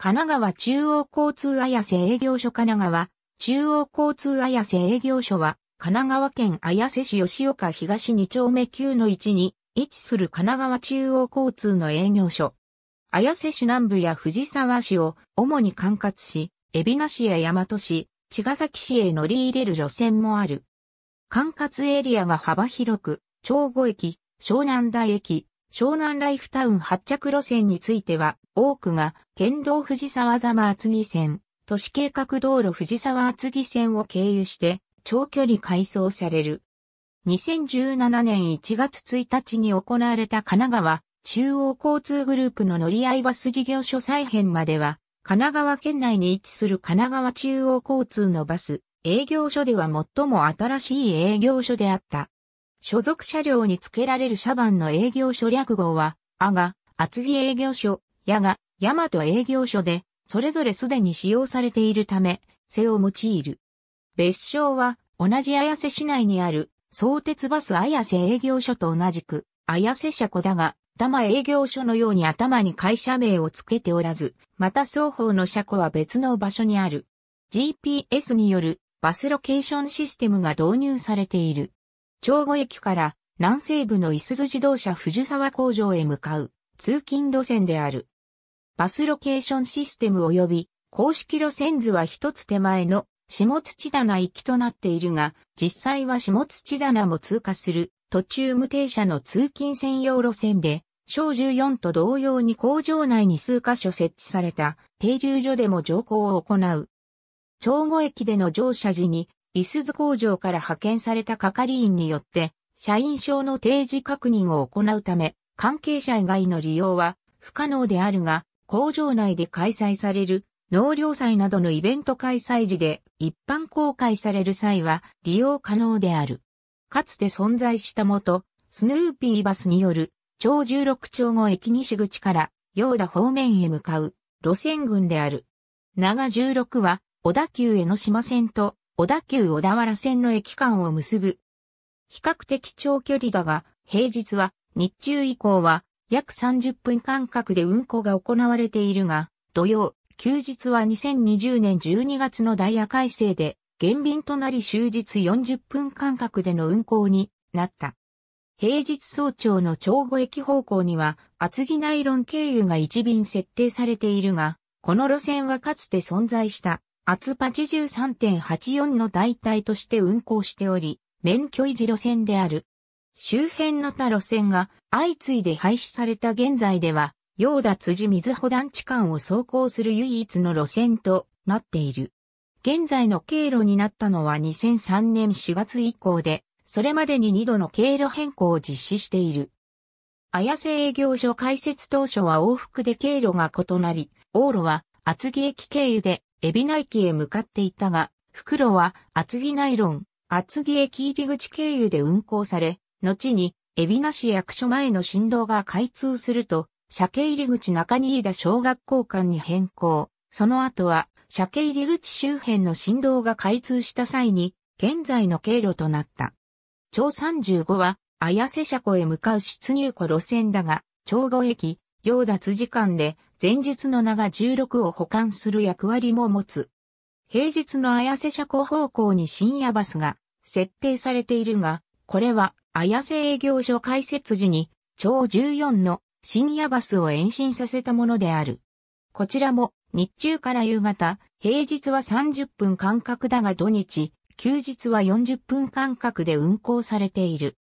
神奈川中央交通綾瀬営業所神奈川中央交通綾瀬営業所は神奈川県綾瀬市吉岡東2丁目9の1に位置する神奈川中央交通の営業所。綾瀬市南部や藤沢市を主に管轄し、海老名市や大和市、茅ヶ崎市へ乗り入れる路線もある。管轄エリアが幅広く、長後駅、湘南台駅、湘南ライフタウン発着路線については、多くが県道藤沢沢厚木線、都市計画道路藤沢厚木線を経由して長距離改装される。2017年1月1日に行われた神奈川中央交通グループの乗り合いバス事業所再編までは、神奈川県内に位置する神奈川中央交通のバス、営業所では最も新しい営業所であった。所属車両に付けられる車番の営業所略号は、あが、厚木営業所、やが、ヤマト営業所で、それぞれすでに使用されているため、背を用いる。別称は、同じ綾瀬市内にある、相鉄バス綾瀬営業所と同じく、綾瀬車庫だが、玉営業所のように頭に会社名を付けておらず、また双方の車庫は別の場所にある。GPS によるバスロケーションシステムが導入されている。長後駅から南西部の伊豆自動車藤沢工場へ向かう通勤路線である。バスロケーションシステム及び公式路線図は一つ手前の下土棚行きとなっているが、実際は下土棚も通過する途中無停車の通勤専用路線で、小14と同様に工場内に数箇所設置された停留所でも乗降を行う。長後駅での乗車時に、いすず工場から派遣された係員によって、社員証の提示確認を行うため、関係者以外の利用は不可能であるが、工場内で開催される農業祭などのイベント開催時で一般公開される際は利用可能である。かつて存在したもと、スヌーピーバスによる超16丁後駅西口からヨーダ方面へ向かう路線群である。長16は小田急江ノ島線と小田急小田原線の駅間を結ぶ。比較的長距離だが、平日は日中以降は約30分間隔で運行が行われているが、土曜、休日は2020年12月のダイヤ改正で、減便となり終日40分間隔での運行になった。平日早朝の長後駅方向には厚木ナイロン経由が1便設定されているが、この路線はかつて存在した厚83.84の代替として運行しており、免許維持路線である。周辺の他路線が相次いで廃止された現在では、ー田辻水穂団地間を走行する唯一の路線となっている。現在の経路になったのは2003年4月以降で、それまでに2度の経路変更を実施している。綾瀬営業所開設当初は往復で経路が異なり、往路は厚木駅経由で海老名駅へ向かっていたが、袋は厚木ナイロン、厚木駅入り口経由で運行され、後に、海老名市役所前の振動が開通すると、車系入口中新田小学校間に変更。その後は、車系入口周辺の振動が開通した際に、現在の経路となった。町35は、綾瀬車庫へ向かう出入庫路線だが、町5駅、用脱時間で、前日の名が16を保管する役割も持つ。平日の綾瀬車庫方向に深夜バスが設定されているが、これは綾瀬営業所開設時に、超14の深夜バスを延伸させたものである。こちらも日中から夕方、平日は30分間隔だが土日、休日は40分間隔で運行されている。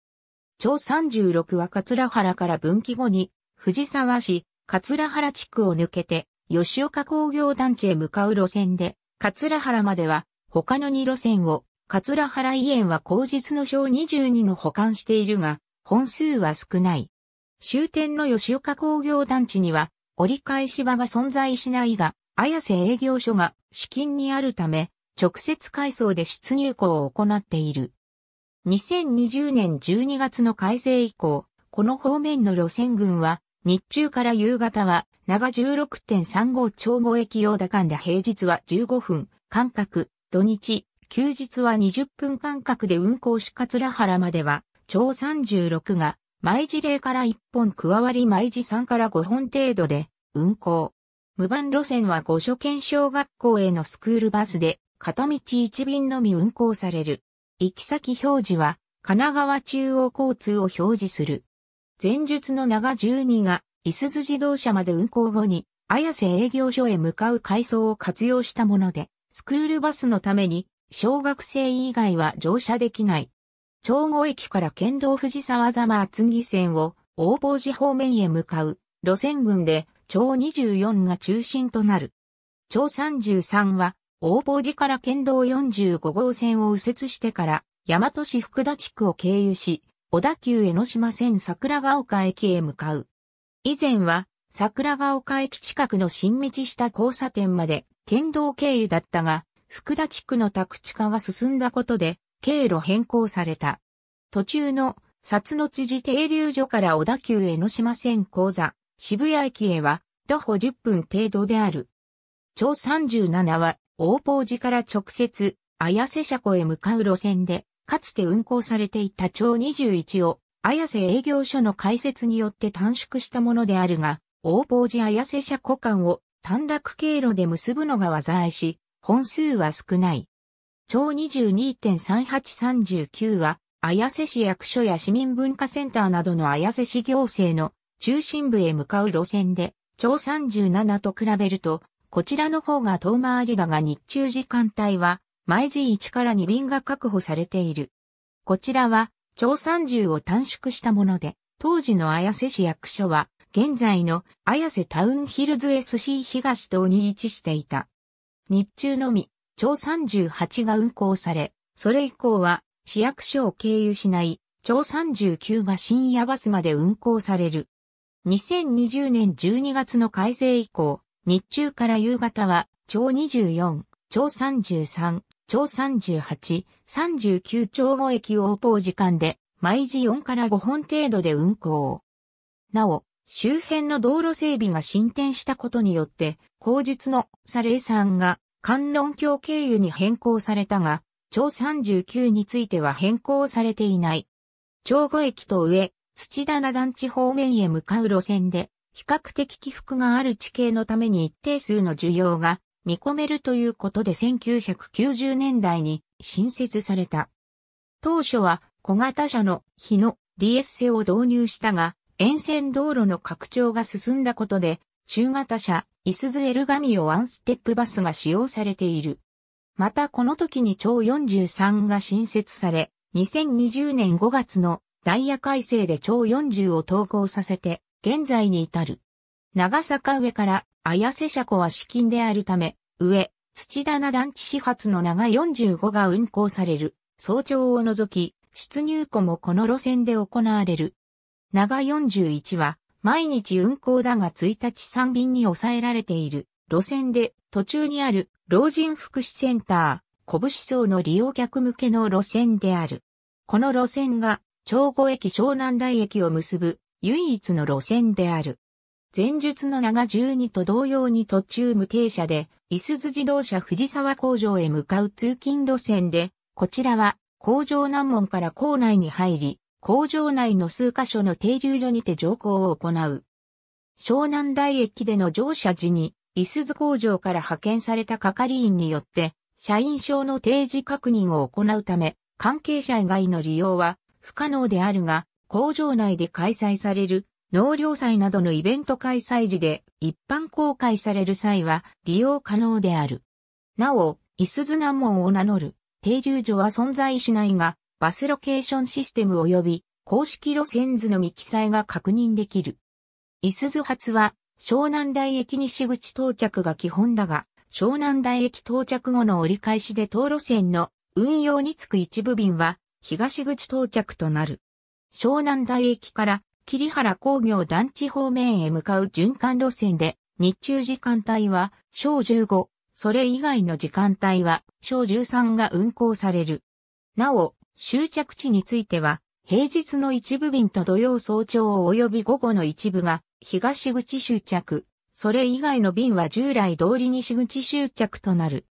超36は桂原から分岐後に、藤沢市、桂原地区を抜けて、吉岡工業団地へ向かう路線で、桂原までは他の2路線を桂原医園は口実の章22の保管しているが、本数は少ない。終点の吉岡工業団地には、折り返し場が存在しないが、綾瀬営業所が資金にあるため、直接改装で出入庫を行っている。2020年12月の改正以降、この方面の路線群は、日中から夕方は、長16.35超5駅用打かん平日は15分、間隔、土日、休日は20分間隔で運行し桂原までは、超36が、毎時例から1本加わり毎時3から5本程度で、運行。無番路線は五所県小学校へのスクールバスで、片道1便のみ運行される。行き先表示は、神奈川中央交通を表示する。前述の長12が、いすず自動車まで運行後に、綾瀬営業所へ向かう階層を活用したもので、スクールバスのために、小学生以外は乗車できない。長後駅から県道藤沢様厚木線を大坊寺方面へ向かう路線群で長24が中心となる。長33は大坊寺から県道45号線を右折してから大和市福田地区を経由し、小田急江ノ島線桜ヶ丘駅へ向かう。以前は桜ヶ丘駅近くの新道下交差点まで県道経由だったが、福田地区の宅地化が進んだことで、経路変更された。途中の、札の辻停留所から小田急江ノ島線講座、渋谷駅へは、徒歩10分程度である。町37は、大宝寺から直接、綾瀬車庫へ向かう路線で、かつて運行されていた町21を、綾瀬営業所の開設によって短縮したものであるが、大宝寺綾瀬車庫間を短絡経路で結ぶのが技いし、本数は少ない。超22.3839は、綾瀬市役所や市民文化センターなどの綾瀬市行政の中心部へ向かう路線で、超37と比べると、こちらの方が遠回りだが日中時間帯は、毎時1から2便が確保されている。こちらは、超30を短縮したもので、当時の綾瀬市役所は、現在の綾瀬タウンヒルズ SC 東島に位置していた。日中のみ、超38が運行され、それ以降は市役所を経由しない超39が深夜バスまで運行される。2020年12月の改正以降、日中から夕方は超24、超33、超38、39超5駅を応報時間で毎時4から5本程度で運行。なお、周辺の道路整備が進展したことによって、後述のサレイんが観音橋経由に変更されたが、町39については変更されていない。町後駅と上、土棚団地方面へ向かう路線で、比較的起伏がある地形のために一定数の需要が見込めるということで1990年代に新設された。当初は小型車の日の DS セを導入したが、沿線道路の拡張が進んだことで、中型車、イスズエルガミオワンステップバスが使用されている。またこの時に超43が新設され、2020年5月のダイヤ改正で超40を統合させて、現在に至る。長坂上から綾瀬車庫は資金であるため、上、土棚団地始発の長45が運行される。早朝を除き、出入庫もこの路線で行われる。長41は、毎日運行だが1日3便に抑えられている路線で途中にある老人福祉センター、拳層の利用客向けの路線である。この路線が、長後駅湘南台駅を結ぶ唯一の路線である。前述の長12と同様に途中無停車で、いすゞ自動車藤沢工場へ向かう通勤路線で、こちらは工場難問から校内に入り、工場内の数カ所の停留所にて乗降を行う。湘南台駅での乗車時に、伊す津工場から派遣された係員によって、社員証の提示確認を行うため、関係者以外の利用は不可能であるが、工場内で開催される農業祭などのイベント開催時で一般公開される際は利用可能である。なお、伊す津南門を名乗る停留所は存在しないが、バスロケーションシステム及び公式路線図の見記載が確認できる。いすず発は湘南台駅西口到着が基本だが、湘南台駅到着後の折り返しで当路線の運用につく一部便は東口到着となる。湘南台駅から桐原工業団地方面へ向かう循環路線で、日中時間帯は小15、それ以外の時間帯は小13が運行される。なお、終着地については、平日の一部便と土曜早朝及び午後の一部が東口終着、それ以外の便は従来通り西口終着となる。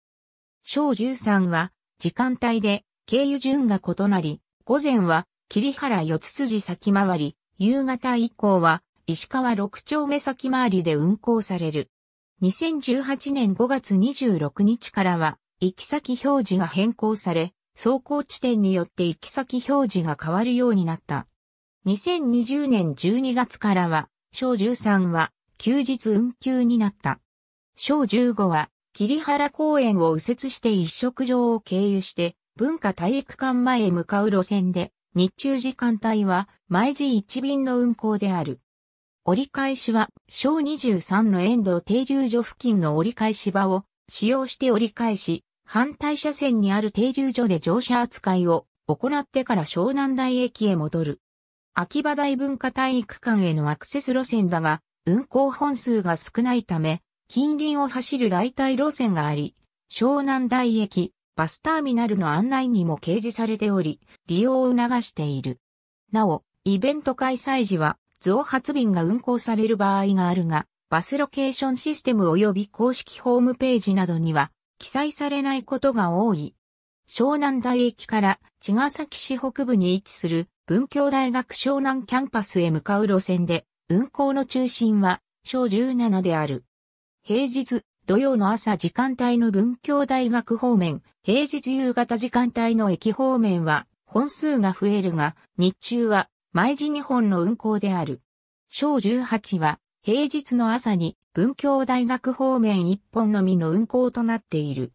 小13は時間帯で経由順が異なり、午前は桐原四つ筋先回り、夕方以降は石川六丁目先回りで運行される。2018年5月26日からは行き先表示が変更され、走行地点によって行き先表示が変わるようになった。2020年12月からは、小13は休日運休になった。小15は、桐原公園を右折して一食場を経由して、文化体育館前へ向かう路線で、日中時間帯は毎時1便の運行である。折り返しは、小23の遠藤停留所付近の折り返し場を使用して折り返し、反対車線にある停留所で乗車扱いを行ってから湘南台駅へ戻る。秋葉台文化体育館へのアクセス路線だが、運行本数が少ないため、近隣を走る代替路線があり、湘南台駅、バスターミナルの案内にも掲示されており、利用を促している。なお、イベント開催時は、増発便が運行される場合があるが、バスロケーションシステム及び公式ホームページなどには、記載されないことが多い。湘南台駅から茅ヶ崎市北部に位置する文教大学湘南キャンパスへ向かう路線で、運行の中心は小17である。平日、土曜の朝時間帯の文教大学方面、平日夕方時間帯の駅方面は本数が増えるが、日中は毎時2本の運行である。小18は平日の朝に文京大学方面一本のみの運行となっている。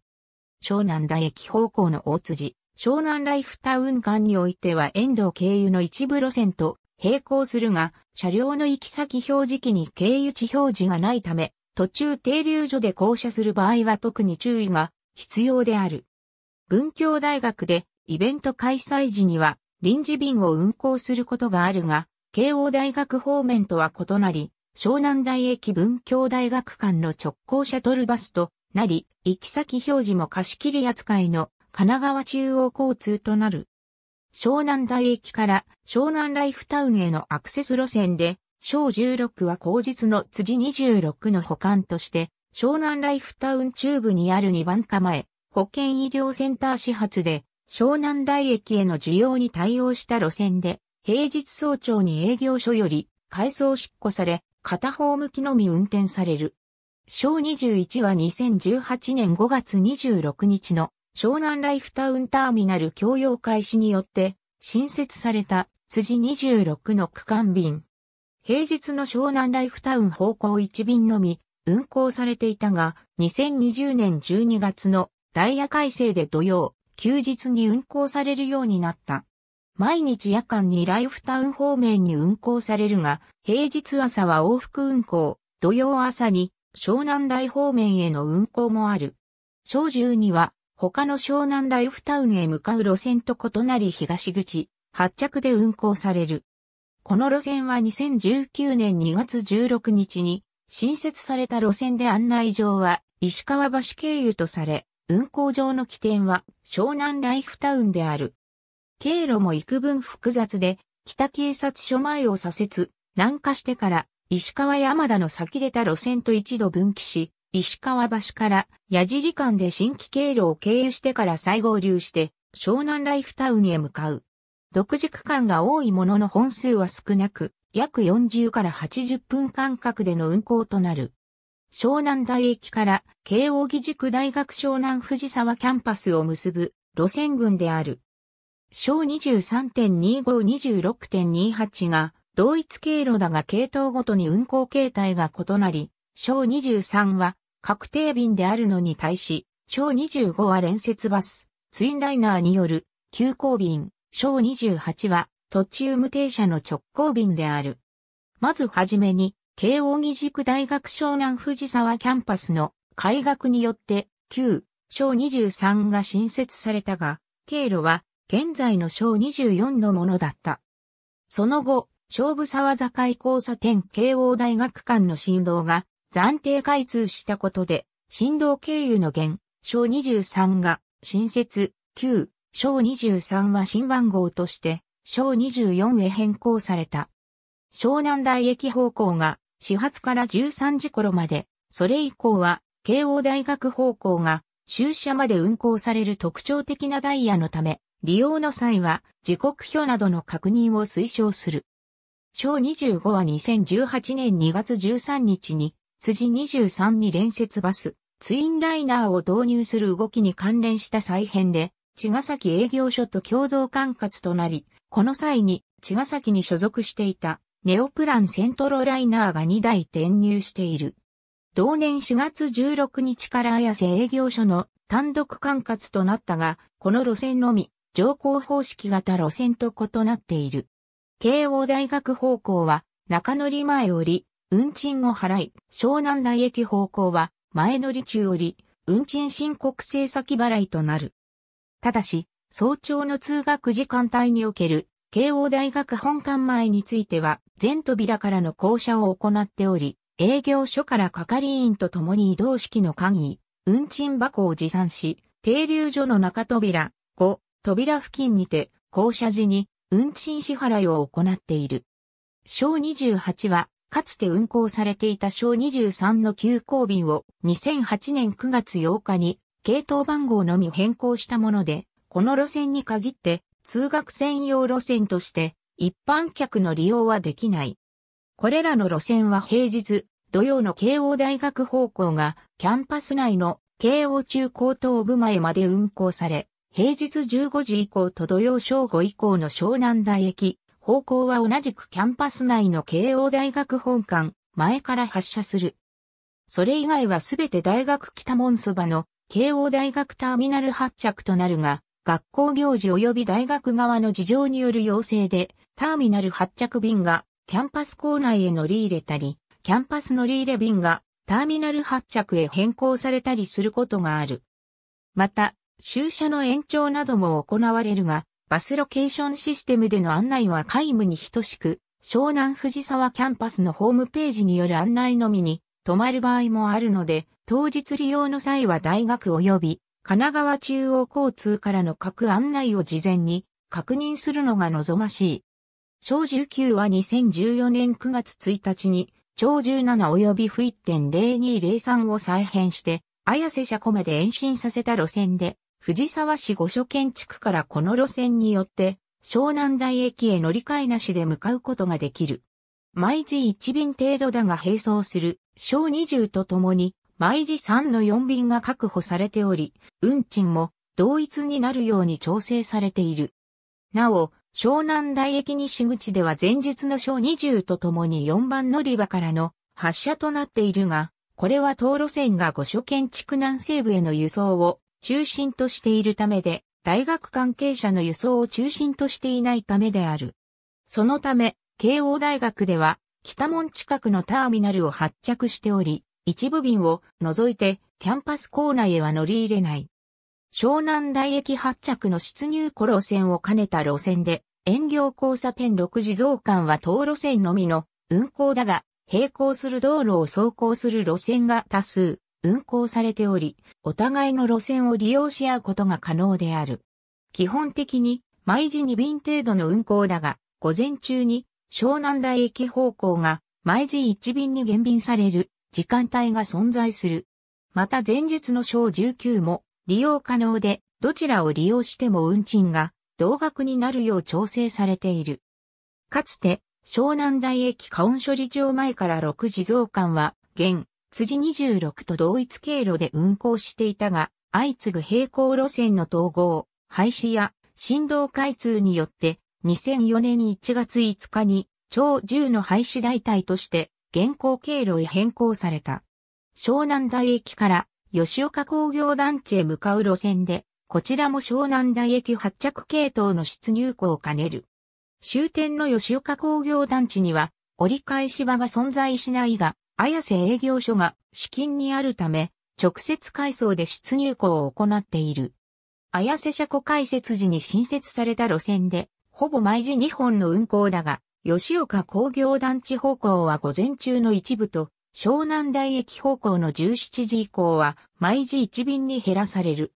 湘南大駅方向の大辻、湘南ライフタウン間においては遠藤経由の一部路線と並行するが、車両の行き先表示器に経由地表示がないため、途中停留所で降車する場合は特に注意が必要である。文京大学でイベント開催時には臨時便を運行することがあるが、慶応大学方面とは異なり、湘南台駅文教大学間の直行シャトルバスとなり、行き先表示も貸し切り扱いの神奈川中央交通となる。湘南台駅から湘南ライフタウンへのアクセス路線で、小16は後日の辻26の保管として、湘南ライフタウン中部にある2番構え、保健医療センター始発で、湘南台駅への需要に対応した路線で、平日早朝に営業所より改装執行され、片方向きのみ運転される。小21は2018年5月26日の湘南ライフタウンターミナル共用開始によって新設された辻26の区間便。平日の湘南ライフタウン方向1便のみ運行されていたが2020年12月のダイヤ改正で土曜、休日に運行されるようになった。毎日夜間にライフタウン方面に運行されるが、平日朝は往復運行、土曜朝に湘南台方面への運行もある。小10には他の湘南ライフタウンへ向かう路線と異なり東口、発着で運行される。この路線は2019年2月16日に新設された路線で案内状は石川橋経由とされ、運行上の起点は湘南ライフタウンである。経路も幾分複雑で、北警察署前を左折、南下してから、石川山田の先出た路線と一度分岐し、石川橋から矢尻間で新規経路を経由してから再合流して、湘南ライフタウンへ向かう。独自区間が多いものの本数は少なく、約40から80分間隔での運行となる。湘南台駅から慶応義塾大学湘南藤沢キャンパスを結ぶ路線群である。小23.2526.28が同一経路だが系統ごとに運行形態が異なり、小23は確定便であるのに対し、小25は連接バス、ツインライナーによる急行便、小28は途中無停車の直行便である。まずはじめに、慶応義塾大学湘南藤沢キャンパスの開学によって、旧、小23が新設されたが、経路は現在の小24のものだった。その後、勝負沢境交差点慶応大学間の振動が暫定開通したことで、振動経由の弦、小23が新設、旧、小23は新番号として、小24へ変更された。湘南大駅方向が始発から13時頃まで、それ以降は慶応大学方向が終車まで運行される特徴的なダイヤのため、利用の際は、時刻表などの確認を推奨する。小25は2018年2月13日に、辻23に連接バス、ツインライナーを導入する動きに関連した再編で、茅ヶ崎営業所と共同管轄となり、この際に茅ヶ崎に所属していたネオプランセントロライナーが2台転入している。同年4月16日から綾瀬営業所の単独管轄となったが、この路線のみ乗降方式型路線と異なっている。慶応大学方向は中乗り前より、運賃を払い、湘南台駅方向は前乗り中より、運賃申告制先払いとなる。ただし、早朝の通学時間帯における、慶応大学本館前については、全扉からの降車を行っており、営業所から係員と共に移動式の鍵、運賃箱を持参し、停留所の中扉、5、扉付近にて、降車時に運賃支払いを行っている。小28は、かつて運行されていた小23の急行便を2008年9月8日に系統番号のみ変更したもので、この路線に限って通学専用路線として一般客の利用はできない。これらの路線は平日、土曜の慶応大学方向がキャンパス内の慶応中高等部前まで運行され、平日15時以降と土曜正午以降の湘南台駅、方向は同じくキャンパス内の慶応大学本館、前から発車する。それ以外はすべて大学北門そばの慶応大学ターミナル発着となるが、学校行事及び大学側の事情による要請で、ターミナル発着便がキャンパス構内へ乗り入れたり、キャンパス乗り入れ便がターミナル発着へ変更されたりすることがある。また、駐車の延長なども行われるが、バスロケーションシステムでの案内は皆無に等しく、湘南藤沢キャンパスのホームページによる案内のみに泊まる場合もあるので、当日利用の際は大学及び神奈川中央交通からの各案内を事前に確認するのが望ましい。小19は2014年9月1日に、長17及び不1.0203を再編して、綾瀬車込で延伸させた路線で、藤沢市御所建築からこの路線によって、湘南台駅へ乗り換えなしで向かうことができる。毎時1便程度だが並走する、小20とともに、毎時3の4便が確保されており、運賃も同一になるように調整されている。なお、湘南台駅西口では前日の小20とともに4番乗り場からの発車となっているが、これは東路線が御所建築南西部への輸送を中心としているためで、大学関係者の輸送を中心としていないためである。そのため、慶応大学では、北門近くのターミナルを発着しており、一部便を除いてキャンパス構内へは乗り入れない。湘南大駅発着の出入庫路線を兼ねた路線で、遠行交差点6時増刊は当路線のみの運行だが、並行する道路を走行する路線が多数。運行されており、お互いの路線を利用し合うことが可能である。基本的に毎時2便程度の運行だが、午前中に湘南台駅方向が毎時1便に減便される時間帯が存在する。また前日の小19も利用可能で、どちらを利用しても運賃が同額になるよう調整されている。かつて、湘南台駅下音処理場前から6地蔵館は、現、辻26と同一経路で運行していたが、相次ぐ平行路線の統合、廃止や振動開通によって、2004年1月5日に、超10の廃止代替として、現行経路へ変更された。湘南台駅から吉岡工業団地へ向かう路線で、こちらも湘南台駅発着系統の出入庫を兼ねる。終点の吉岡工業団地には折り返し場が存在しないが、綾瀬営業所が資金にあるため、直接改装で出入港を行っている。綾瀬車庫開設時に新設された路線で、ほぼ毎時2本の運行だが、吉岡工業団地方向は午前中の一部と、湘南台駅方向の17時以降は毎時1便に減らされる。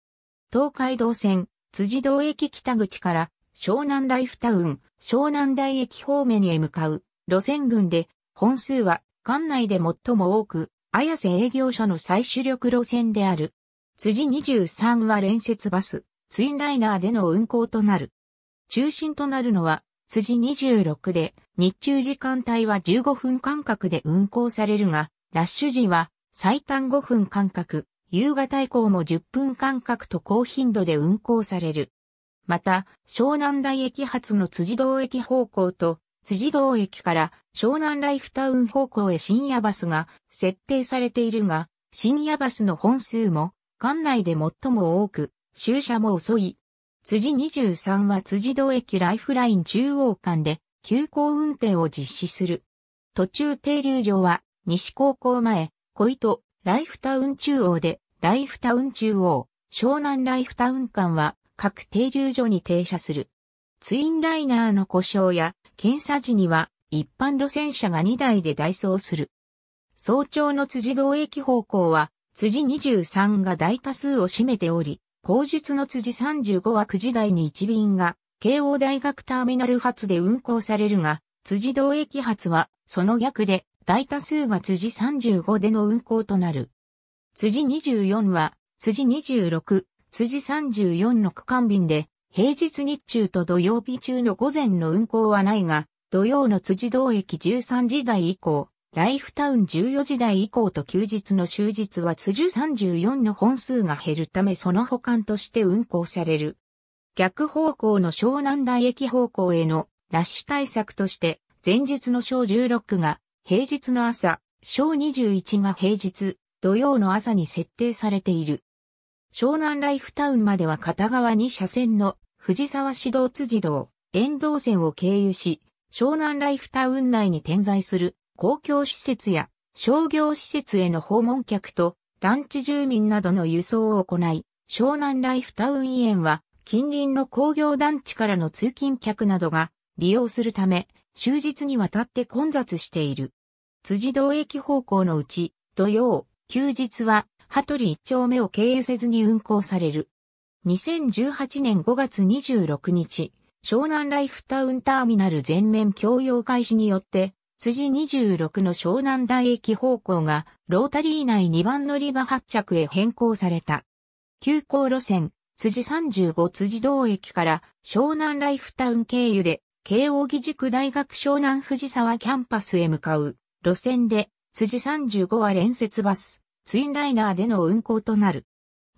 東海道線、辻堂駅北口から湘南ライフタウン、湘南台駅方面へ向かう路線群で本数は管内で最も多く、綾瀬営業所の最主力路線である。辻23は連接バス、ツインライナーでの運行となる。中心となるのは、辻26で、日中時間帯は15分間隔で運行されるが、ラッシュ時は最短5分間隔、夕方以降も10分間隔と高頻度で運行される。また、湘南台駅発の辻堂駅方向と、辻堂駅から湘南ライフタウン方向へ深夜バスが設定されているが、深夜バスの本数も館内で最も多く、終車も遅い。辻23は辻堂駅ライフライン中央間で急行運転を実施する。途中停留所は西高校前、小糸、ライフタウン中央で、ライフタウン中央、湘南ライフタウン間は各停留所に停車する。ツインライナーの故障や検査時には一般路線車が2台で代走する。早朝の辻堂駅方向は、辻23が大多数を占めており、後述の辻35は9時台に1便が、慶応大学ターミナル発で運行されるが、辻堂駅発は、その逆で、大多数が辻35での運行となる。辻24は、辻26、辻34の区間便で、平日日中と土曜日中の午前の運行はないが、土曜の辻堂駅13時台以降、ライフタウン14時台以降と休日の終日は辻34の本数が減るためその補完として運行される。逆方向の湘南台駅方向へのラッシュ対策として、前日の小16が平日の朝、小21が平日、土曜の朝に設定されている。湘南ライフタウンまでは片側2車線の藤沢市道辻道、沿道線を経由し、湘南ライフタウン内に点在する公共施設や商業施設への訪問客と団地住民などの輸送を行い、湘南ライフタウン園は近隣の工業団地からの通勤客などが利用するため、終日にわたって混雑している。辻堂駅方向のうち、土曜、休日は羽鳥一丁目を経由せずに運行される。2018年5月26日、湘南ライフタウンターミナル全面共用開始によって、辻26の湘南台駅方向がロータリー内2番乗り場発着へ変更された。急行路線、辻35辻道駅から湘南ライフタウン経由で慶応義塾大学湘南藤沢キャンパスへ向かう路線で辻35は連接バス、ツインライナーでの運行となる。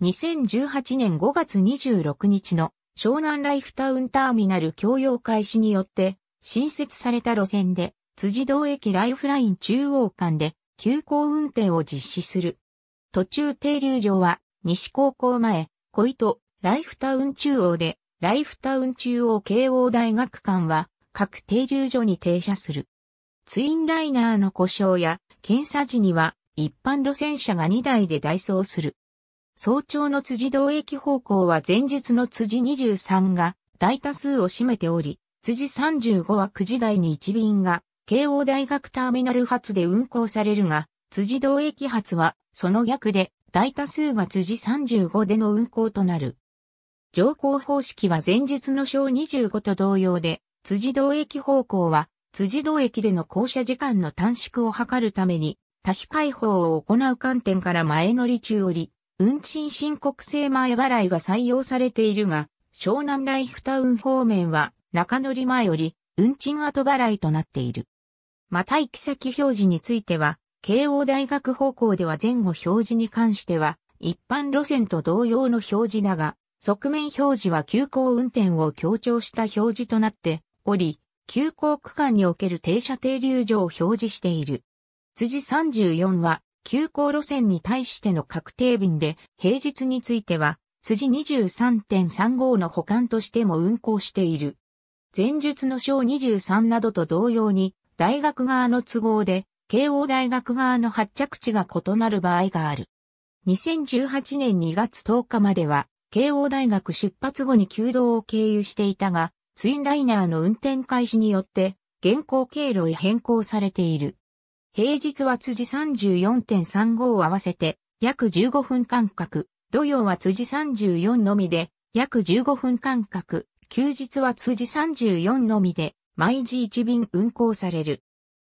2018年5月26日の湘南ライフタウンターミナル共用開始によって新設された路線で辻堂駅ライフライン中央間で急行運転を実施する。途中停留場は西高校前、小糸、ライフタウン中央で、ライフタウン中央慶応大学間は各停留所に停車する。ツインライナーの故障や検査時には一般路線車が2台で代走する。早朝の辻堂駅方向は前日の辻23が大多数を占めており、辻35は9時台に1便が、慶応大学ターミナル発で運行されるが、辻堂駅発は、その逆で、大多数が辻35での運行となる。乗降方式は前述の小25と同様で、辻堂駅方向は、辻堂駅での降車時間の短縮を図るために、多種解放を行う観点から前乗り中折、運賃申告制前払いが採用されているが、湘南ライフタウン方面は中乗り前より運賃後払いとなっている。また行き先表示については、慶応大学方向では前後表示に関しては、一般路線と同様の表示だが、側面表示は急行運転を強調した表示となっており、急行区間における停車停留所を表示している。辻34は、急行路線に対しての確定便で、平日については、辻23.35の保管としても運行している。前述の小23などと同様に、大学側の都合で、慶応大学側の発着地が異なる場合がある。2018年2月10日までは、慶応大学出発後に旧道を経由していたが、ツインライナーの運転開始によって、現行経路へ変更されている。平日は辻34.35を合わせて約15分間隔、土曜は辻34のみで約15分間隔、休日は辻34のみで毎時1便運行される。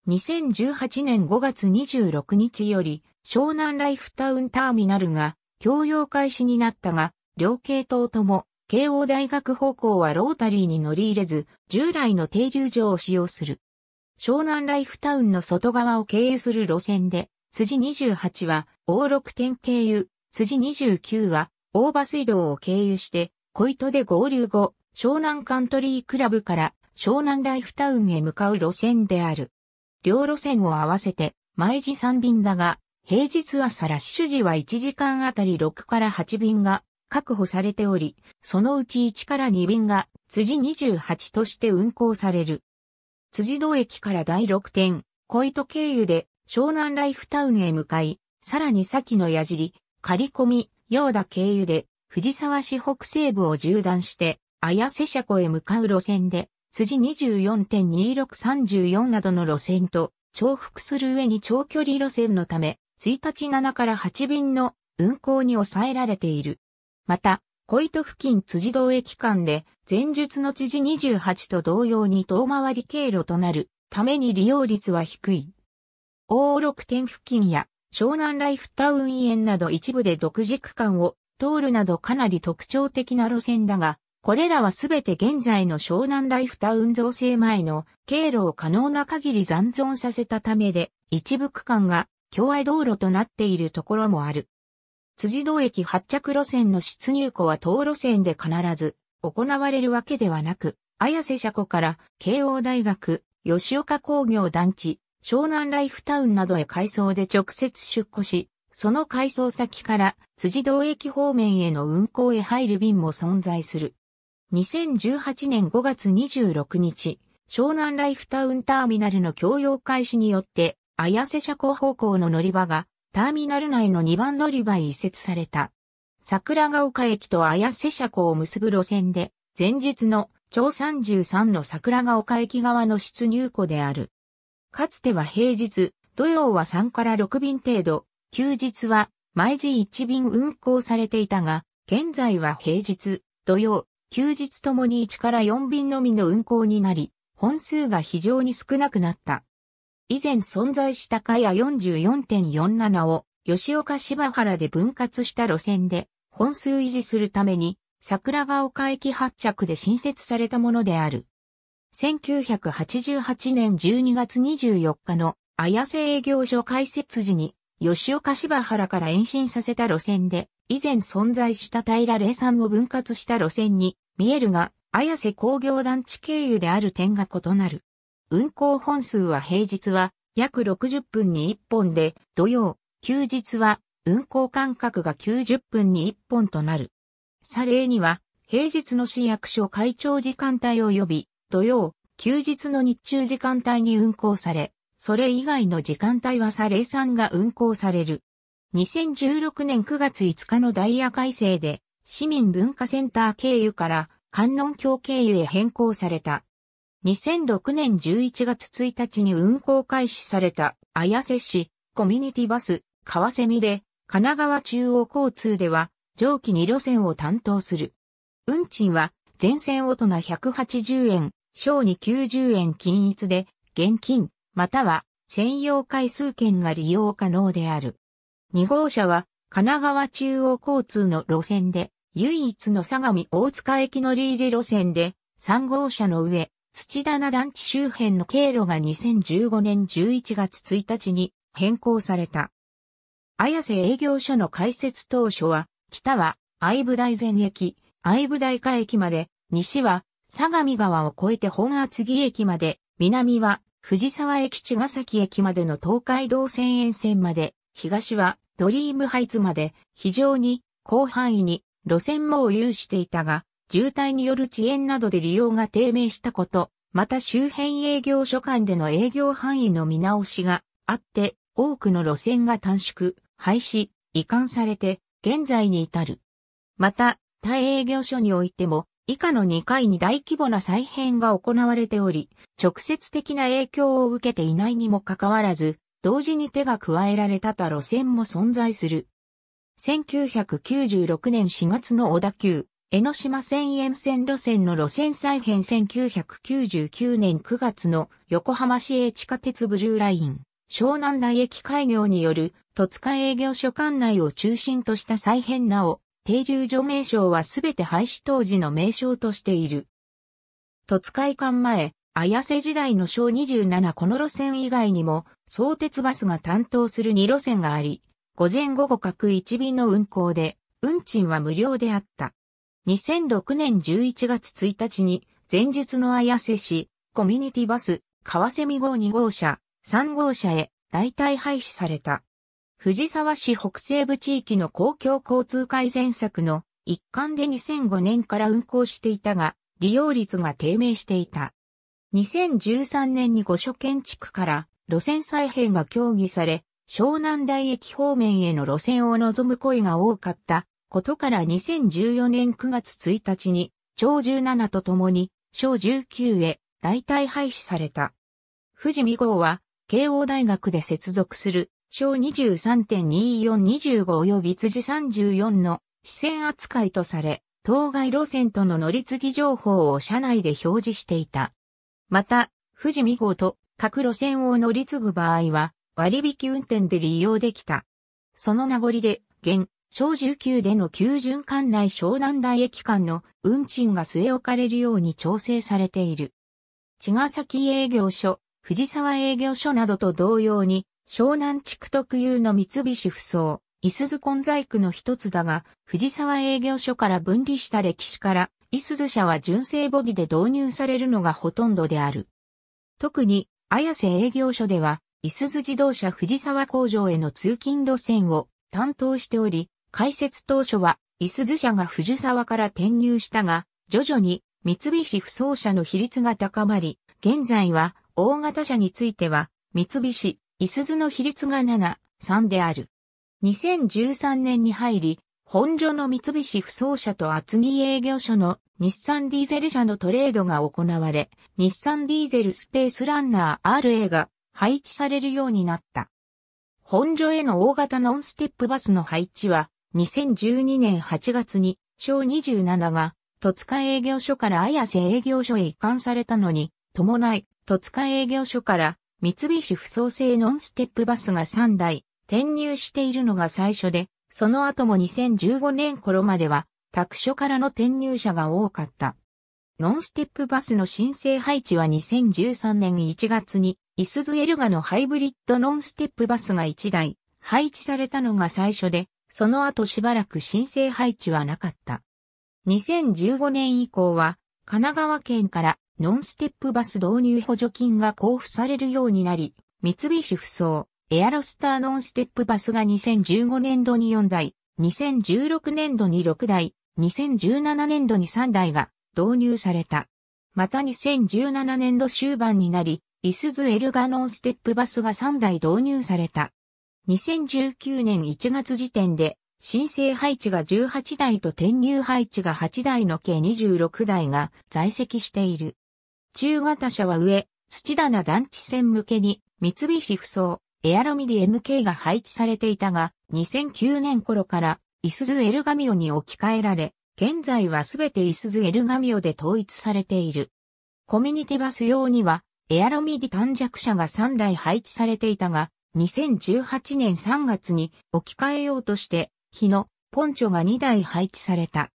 2018年5月26日より湘南ライフタウンターミナルが共用開始になったが、両系統とも慶応大学方向はロータリーに乗り入れず、従来の停留所を使用する。湘南ライフタウンの外側を経由する路線で、辻28は大六点経由、辻29は大場水道を経由して、小糸で合流後、湘南カントリークラブから湘南ライフタウンへ向かう路線である。両路線を合わせて、毎時3便だが、平日朝ラッシュ時は1時間あたり6から8便が確保されており、そのうち1から2便が辻28として運行される。辻堂駅から第6点、小糸経由で湘南ライフタウンへ向かい、さらに先の矢尻、刈込み、ー田経由で藤沢市北西部を縦断して、綾瀬車庫へ向かう路線で、辻24.2634などの路線と重複する上に長距離路線のため、1日7から8便の運行に抑えられている。また、小糸付近辻堂駅間で、前述の知事28と同様に遠回り経路となるために利用率は低い。大六点付近や湘南ライフタウン園など一部で独自区間を通るなどかなり特徴的な路線だが、これらはすべて現在の湘南ライフタウン造成前の経路を可能な限り残存させたためで、一部区間が共愛道路となっているところもある。辻堂駅発着路線の出入庫は当路線で必ず行われるわけではなく、綾瀬車庫から慶応大学、吉岡工業団地、湘南ライフタウンなどへ改装で直接出庫し、その改装先から辻堂駅方面への運行へ入る便も存在する。2018年5月26日、湘南ライフタウンターミナルの共用開始によって、綾瀬車庫方向の乗り場がターミナル内の2番乗り場へ移設された。桜ヶ丘駅と綾瀬車庫を結ぶ路線で、前日の長33の桜ヶ丘駅側の出入庫である。かつては平日、土曜は3から6便程度、休日は毎時1便運行されていたが、現在は平日、土曜、休日ともに1から4便のみの運行になり、本数が非常に少なくなった。以前存在したかや44.47を吉岡柴原で分割した路線で本数維持するために桜ヶ丘駅発着で新設されたものである。1988年12月24日の綾瀬営業所開設時に吉岡柴原から延伸させた路線で以前存在した平霊山を分割した路線に見えるが綾瀬工業団地経由である点が異なる。運行本数は平日は約60分に1本で、土曜、休日は運行間隔が90分に1本となる。さ例には、平日の市役所会長時間帯及び、土曜、休日の日中時間帯に運行され、それ以外の時間帯はさ例んが運行される。2016年9月5日のダイヤ改正で、市民文化センター経由から、観音橋経由へ変更された。2006年11月1日に運行開始された綾瀬市コミュニティバス川見で神奈川中央交通では上記2路線を担当する。運賃は全線大人180円、小に90円均一で現金または専用回数券が利用可能である。2号車は神奈川中央交通の路線で唯一の相模大塚駅乗り入れ路線で3号車の上土棚団地周辺の経路が2015年11月1日に変更された。綾瀬営業所の開設当初は、北は相武大前駅、相武大下駅まで、西は相模川を越えて本厚木駅まで、南は藤沢駅茅ヶ崎駅までの東海道線沿線まで、東はドリームハイツまで非常に広範囲に路線網を有していたが、渋滞による遅延などで利用が低迷したこと、また周辺営業所間での営業範囲の見直しがあって、多くの路線が短縮、廃止、移管されて、現在に至る。また、他営業所においても、以下の2回に大規模な再編が行われており、直接的な影響を受けていないにもかかわらず、同時に手が加えられた他路線も存在する。1996年4月の小田急、江ノ島線沿線路線の路線再編1999年9月の横浜市営地下鉄ブルーライン、湘南台駅開業による戸塚営業所管内を中心とした再編なお、停留所名称はすべて廃止当時の名称としている。戸塚移管前、綾瀬時代の小27この路線以外にも、相鉄バスが担当する2路線があり、午前午後各1便の運行で、運賃は無料であった。2006年11月1日に、前述の綾瀬市、コミュニティバス、川美号2号車、3号車へ、代替廃止された。藤沢市北西部地域の公共交通改善策の一環で2005年から運行していたが、利用率が低迷していた。2013年に五所建築から路線再編が協議され、湘南台駅方面への路線を望む声が多かったことから2014年9月1日に、小17と共に、小19へ代替廃止された。富士見号は、慶応大学で接続する、小23.2425及び辻34の視線扱いとされ、当該路線との乗り継ぎ情報を車内で表示していた。また、富士見号と各路線を乗り継ぐ場合は割引運転で利用できた。その名残で、現、小19での旧循環内湘南台駅間の運賃が据え置かれるように調整されている。茅ヶ崎営業所、藤沢営業所などと同様に、湘南地区特有の三菱不走、伊豆混在区の一つだが、藤沢営業所から分離した歴史から、伊豆社は純正ボディで導入されるのがほとんどである。特に、綾瀬営業所では、伊豆自動車藤沢工場への通勤路線を担当しており、開設当初は、いすズ社が藤沢から転入したが、徐々に三菱不走社の比率が高まり、現在は大型社については、三菱、いすズの比率が7、3である。2013年に入り、本所の三菱不走社と厚木営業所の日産ディーゼル社のトレードが行われ、日産ディーゼルスペースランナー RA が配置されるようになった。本所への大型ノンステップバスの配置は、2012年8月に、小27が、戸塚営業所から綾瀬営業所へ移管されたのに、伴い、戸塚営業所から、三菱不創製ノンステップバスが3台、転入しているのが最初で、その後も2015年頃までは、宅所からの転入者が多かった。ノンステップバスの申請配置は2013年1月に、イスズエルガのハイブリッドノンステップバスが1台、配置されたのが最初で、その後しばらく申請配置はなかった。2015年以降は、神奈川県からノンステップバス導入補助金が交付されるようになり、三菱不走、エアロスターノンステップバスが2015年度に4台、2016年度に6台、2017年度に3台が導入された。また2017年度終盤になり、イスズエルガノンステップバスが3台導入された。2019年1月時点で、申請配置が18台と転入配置が8台の計26台が在籍している。中型車は上、土棚団地線向けに、三菱ふそう、エアロミディ MK が配置されていたが、2009年頃から、イスズエルガミオに置き換えられ、現在はすべてイスズエルガミオで統一されている。コミュニティバス用には、エアロミディ短弱車が3台配置されていたが、2018年3月に置き換えようとして、日のポンチョが2台配置された。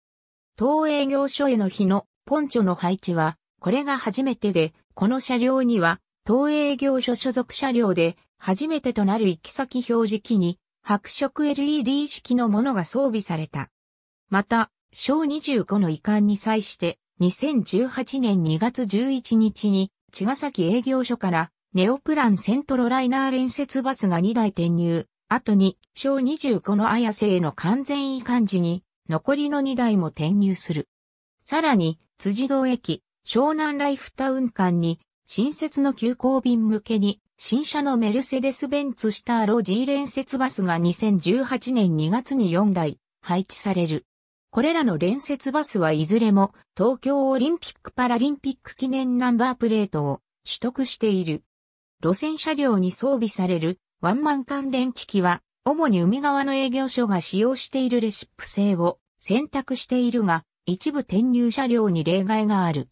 東営業所への日のポンチョの配置は、これが初めてで、この車両には、東営業所所属車両で、初めてとなる行き先表示機に、白色 LED 式のものが装備された。また、小25の遺憾に際して、2018年2月11日に、茅ヶ崎営業所からネオプランセントロライナー連接バスが2台転入、後に小25の綾瀬への完全移管時に残りの2台も転入する。さらに辻堂駅、湘南ライフタウン間に新設の急行便向けに新車のメルセデス・ベンツスターロ G 連接バスが2018年2月に4台配置される。これらの連接バスはいずれも東京オリンピック・パラリンピック記念ナンバープレートを取得している。路線車両に装備されるワンマン関連機器は、主に海側の営業所が使用しているレシップ製を選択しているが、一部転入車両に例外がある。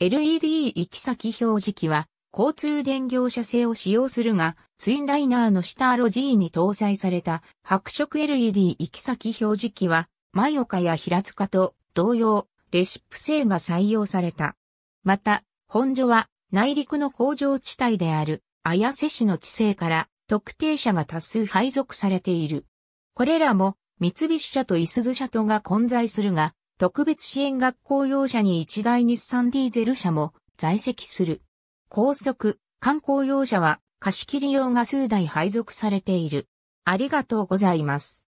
LED 行き先表示機は、交通電業者製を使用するが、ツインライナーの下アロ G に搭載された白色 LED 行き先表示機は、ヨカや平塚と同様、レシップ製が採用された。また、本所は内陸の工場地帯である綾瀬市の地勢から特定者が多数配属されている。これらも三菱社と伊鈴ゞ社とが混在するが、特別支援学校用車に一台日産ディーゼル車も在籍する。高速、観光用車は貸し切り用が数台配属されている。ありがとうございます。